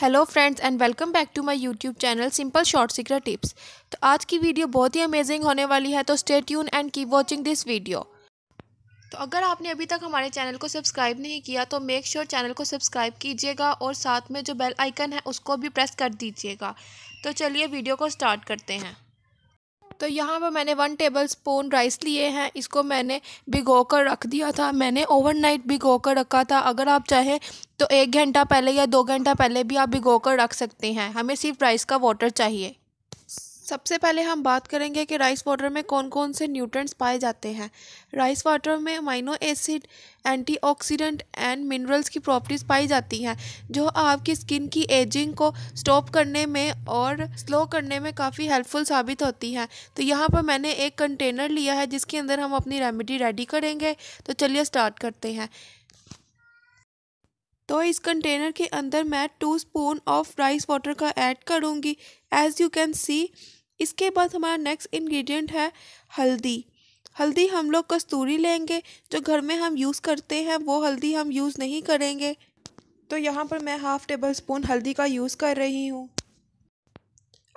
hello friends and welcome back to my YouTube channel simple short secret tips तो आज की video बहुत ही amazing होने वाली है तो stay tuned and keep watching this video तो अगर आपने अभी तक हमारे चैनल को सब्सक्राइब नहीं किया तो मेक श्योर sure चैनल को सब्सक्राइब कीजिएगा और साथ में जो बेल आइकन है उसको भी प्रेस कर दीजिएगा तो चलिए वीडियो को स्टार्ट करते हैं तो यहाँ पर मैंने वन टेबल स्पून राइस लिए हैं इसको मैंने भिगो कर रख दिया था मैंने ओवरनाइट भिगो कर रखा था अगर आप चाहें तो एक घंटा पहले या दो घंटा पहले भी आप भिगो कर रख सकते हैं हमें सिर्फ राइस का वाटर चाहिए सबसे पहले हम बात करेंगे कि राइस वाटर में कौन कौन से न्यूट्रंट्स पाए जाते हैं राइस वाटर में amino acid antioxidant and minerals की प्रॉपर्टीज़ पाई जाती हैं जो आपकी स्किन की एजिंग को स्टॉप करने में और स्लो करने में काफ़ी हेल्पफुल साबित होती हैं तो यहाँ पर मैंने एक कंटेनर लिया है जिसके अंदर हम अपनी रेमेडी रेडी करेंगे तो चलिए स्टार्ट करते हैं तो इस कंटेनर के अंदर मैं two spoon of rice water का ऐड करूँगी एज़ यू कैन सी इसके बाद हमारा नेक्स्ट इन्ग्रीडियंट है हल्दी हल्दी हम लोग कस्तूरी लेंगे जो घर में हम यूज़ करते हैं वो हल्दी हम यूज़ नहीं करेंगे तो यहाँ पर मैं हाफ़ टेबल स्पून हल्दी का यूज़ कर रही हूँ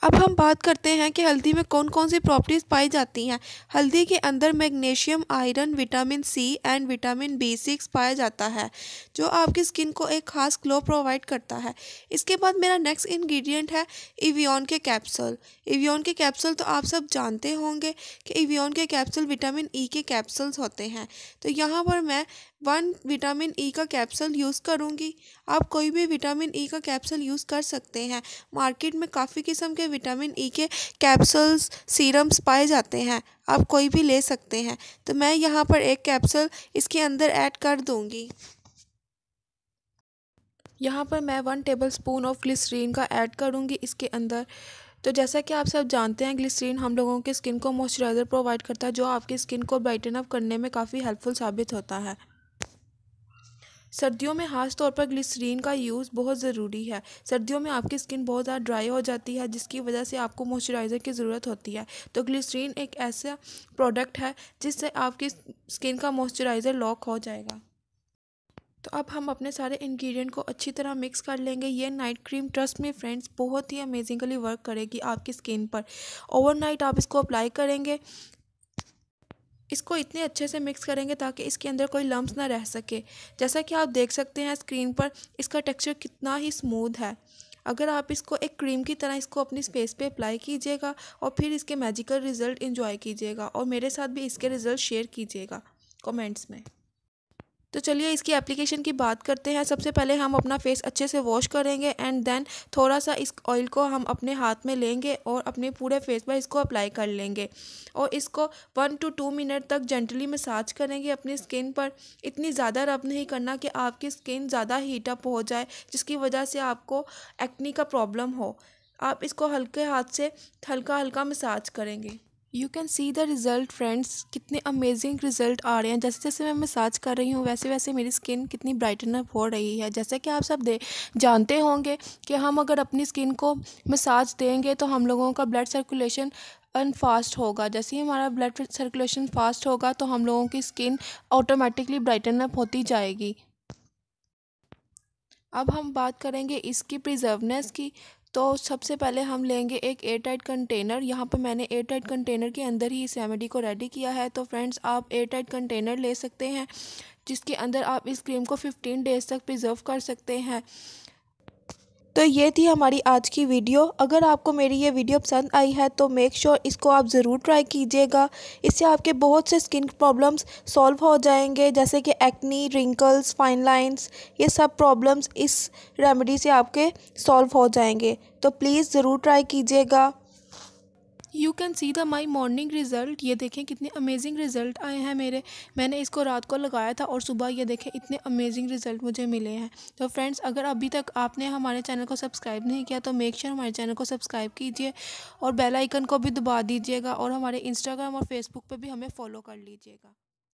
अब हम बात करते हैं कि हल्दी में कौन कौन सी प्रॉपर्टीज़ पाई जाती हैं हल्दी के अंदर magnesium iron vitamin C and vitamin B six पाया जाता है जो आपकी स्किन को एक खास ग्लो प्रोवाइड करता है इसके बाद मेरा नेक्स्ट इंग्रेडिएंट है इवियन के कैप्सूल इवियन के कैप्सूल तो आप सब जानते होंगे कि इवियन के कैप्सूल विटामिन ई e के कैप्सूल्स होते हैं तो यहाँ पर मैं वन विटामिन ई का कैप्सूल यूज़ करूँगी आप कोई भी विटामिन ई e का कैप्सूल यूज़ कर सकते हैं मार्केट में काफ़ी किस्म के विटामिन ई e के कैप्सूल्स सीरम्स पाए जाते हैं आप कोई भी ले सकते हैं तो मैं यहाँ पर एक कैप्सूल इसके अंदर ऐड कर दूँगी यहाँ पर मैं one tablespoon of glycerine का ऐड करूँगी इसके अंदर तो जैसा कि आप सब जानते हैं ग्लिसरीन हम लोगों के स्किन को मॉइस्चराइज़र प्रोवाइड करता है जो आपकी स्किन को ब्राइटन अप करने में काफ़ी हेल्पफुल साबित होता है सर्दियों में ख़ास तौर पर ग्लिसरीन का यूज़ बहुत ज़रूरी है सर्दियों में आपकी स्किन बहुत ज़्यादा ड्राई हो जाती है जिसकी वजह से आपको मॉइस्चराइज़र की ज़रूरत होती है तो ग्लिसरीन एक ऐसा प्रोडक्ट है जिससे आपकी स्किन का मॉइस्चराइज़र लॉक हो जाएगा तो अब हम अपने सारे इंग्रेडिएंट को अच्छी तरह मिक्स कर लेंगे ये नाइट क्रीम ट्रस्ट में फ्रेंड्स बहुत ही अमेजिंगली वर्क करेगी आपकी स्किन पर ओवरनाइट आप इसको अप्लाई करेंगे इसको इतने अच्छे से मिक्स करेंगे ताकि इसके अंदर कोई लम्ब ना रह सके जैसा कि आप देख सकते हैं स्क्रीन पर इसका टेक्सचर कितना ही स्मूथ है अगर आप इसको एक क्रीम की तरह इसको अपनी स्पेस पे अप्लाई कीजिएगा और फिर इसके मैजिकल रिज़ल्ट इन्जॉय कीजिएगा और मेरे साथ भी इसके रिज़ल्ट शेयर कीजिएगा कमेंट्स में तो चलिए इसकी एप्लीकेशन की बात करते हैं सबसे पहले हम अपना फेस अच्छे से वॉश करेंगे एंड देन थोड़ा सा इस ऑयल को हम अपने हाथ में लेंगे और अपने पूरे फेस पर इसको अप्लाई कर लेंगे और इसको वन टू टू मिनट तक जेंटली मसाज करेंगे अपनी स्किन पर इतनी ज़्यादा रब नहीं करना कि आपकी स्किन ज़्यादा हीटअप हो जाए जिसकी वजह से आपको एक्नी का प्रॉब्लम हो आप इसको हल्के हाथ से हल्का हल्का मसाज करेंगे you can see the result friends कितने अमेजिंग रिज़ल्ट आ रहे हैं जैसे जैसे मैं मसाज कर रही हूँ वैसे वैसे मेरी स्किन कितनी ब्राइटन अप हो रही है जैसे कि आप सब दे जानते होंगे कि हम अगर अपनी स्किन को मसाज देंगे तो हम लोगों का ब्लड सर्कुलेशन अनफास्ट होगा जैसे ही हमारा ब्लड सर्कुलेशन फास्ट होगा तो हम लोगों की स्किन ऑटोमेटिकली ब्राइटन अप होती जाएगी अब हम बात करेंगे इसकी प्रिजर्वनेस की तो सबसे पहले हम लेंगे एक एयर टाइट कंटेनर यहाँ पर मैंने एयर टाइट कंटेनर के अंदर ही इस रेमेडी को रेडी किया है तो फ्रेंड्स आप एयर टाइट कंटेनर ले सकते हैं जिसके अंदर आप इस क्रीम को 15 डेज तक प्रिजर्व कर सकते हैं तो ये थी हमारी आज की वीडियो अगर आपको मेरी ये वीडियो पसंद आई है तो मेक श्योर sure इसको आप ज़रूर ट्राई कीजिएगा इससे आपके बहुत से स्किन प्रॉब्लम्स सॉल्व हो जाएंगे जैसे कि एक्नी रिंकल्स फाइन लाइन्स ये सब प्रॉब्लम्स इस रेमेडी से आपके सॉल्व हो जाएंगे तो प्लीज़ ज़रूर ट्राई कीजिएगा you can see the my morning result ये देखें कितने अमेजिंग रिज़ल्ट आए हैं मेरे मैंने इसको रात को लगाया था और सुबह ये देखें इतने अमेजिंग रिज़ल्ट मुझे मिले हैं तो फ्रेंड्स अगर अभी तक आपने हमारे चैनल को सब्सक्राइब नहीं किया तो मेक श्योर हमारे चैनल को सब्सक्राइब कीजिए और बेलाइकन को भी दबा दीजिएगा और हमारे इंस्टाग्राम और फेसबुक पर भी हमें फॉलो कर लीजिएगा